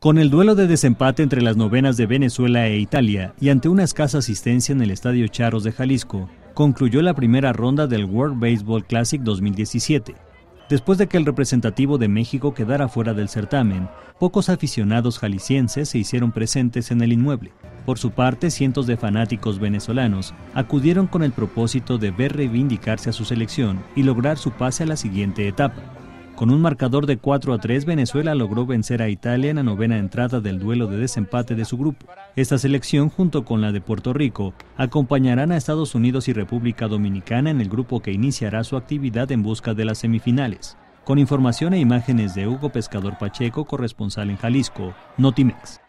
Con el duelo de desempate entre las novenas de Venezuela e Italia y ante una escasa asistencia en el Estadio Charos de Jalisco, concluyó la primera ronda del World Baseball Classic 2017. Después de que el representativo de México quedara fuera del certamen, pocos aficionados jaliscienses se hicieron presentes en el inmueble. Por su parte, cientos de fanáticos venezolanos acudieron con el propósito de ver reivindicarse a su selección y lograr su pase a la siguiente etapa. Con un marcador de 4 a 3, Venezuela logró vencer a Italia en la novena entrada del duelo de desempate de su grupo. Esta selección, junto con la de Puerto Rico, acompañarán a Estados Unidos y República Dominicana en el grupo que iniciará su actividad en busca de las semifinales. Con información e imágenes de Hugo Pescador Pacheco, corresponsal en Jalisco, Notimex.